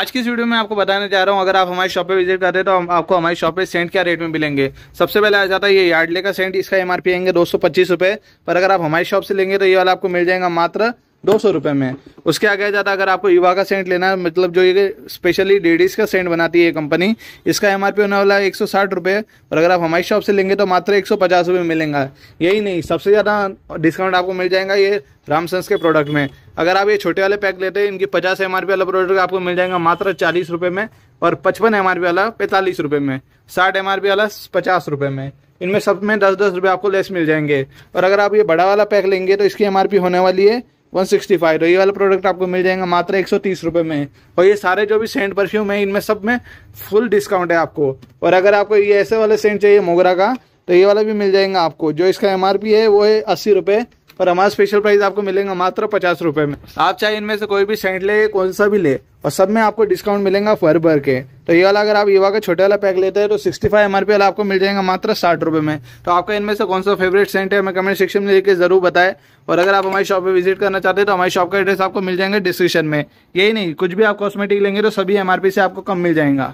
आज की इस वीडियो में आपको बताने जा रहा हूँ अगर आप हमारी शॉप पे विजिट करते हैं तो आपको हमारी शॉप पे सेंट क्या रेट में मिलेंगे सबसे पहले आ जाता है ये यार्डले का सेंट इसका एमआरपी आएंगे दो सौ पच्चीस रुपये पर अगर आप हमारी शॉप से लेंगे तो ये वाला आपको मिल जाएगा मात्र दो सौ रुपये में उसके आगे जाता अगर आपको युवा का सेंट लेना है मतलब जो ये स्पेशली लेडीज़ का सेंट बनाती है ये कंपनी इसका एम होने वाला है एक सौ साठ रुपये और अगर आप हमारी शॉप से लेंगे तो मात्र एक सौ पचास रुपये मिलेंगे यही नहीं सबसे ज़्यादा डिस्काउंट आपको मिल जाएगा ये रामसंस के प्रोडक्ट में अगर आप ये छोटे वाले पैक लेते हैं इनकी पचास एम वाला प्रोडक्ट आपको मिल जाएगा मात्र चालीस रुपये में और पचपन एम वाला पैंतालीस रुपये में साठ एम वाला पचास रुपये में इनमें सब में दस दस रुपये आपको लेस मिल जाएंगे और अगर आप ये बड़ा वाला पैक लेंगे तो इसकी एम होने वाली है वन सिक्सटी फाइव तो ये वाला प्रोडक्ट आपको मिल जाएगा मात्र एक सौ तीस रुपये में और ये सारे जो भी सेंट परफ्यूम है इनमें सब में फुल डिस्काउंट है आपको और अगर आपको ये ऐसे वाले सेंट चाहिए मोगरा का तो ये वाला भी मिल जाएगा आपको जो इसका एम है वो है अस्सी रुपये और हमारा स्पेशल प्राइस आपको मिलेगा मात्र पचास रुपए में आप चाहे इनमें से कोई भी सेंट ले कौन सा भी ले और सब में आपको डिस्काउंट मिलेगा फर भर के तो ये वाला अगर आप युवा का छोटे वाला पैक लेते हैं तो 65 फाइव एमआरपी वाला आपको मिल जाएगा मात्र साठ रुपए में तो आपका इनमें से कौन सा फेवरेट सेंट है हमें कमेंट सेक्शन में लेकर जरूर बताए और अगर आप हमारी शॉप पे विजिट करना चाहते हैं तो हमारी शॉप का एड्रेस आपको मिल जाएगा डिस्क्रिप्शन में यही नहीं कुछ भी आप कॉस्मेटिक लेंगे तो सभी एमआरपी से आपको कम मिल जाएगा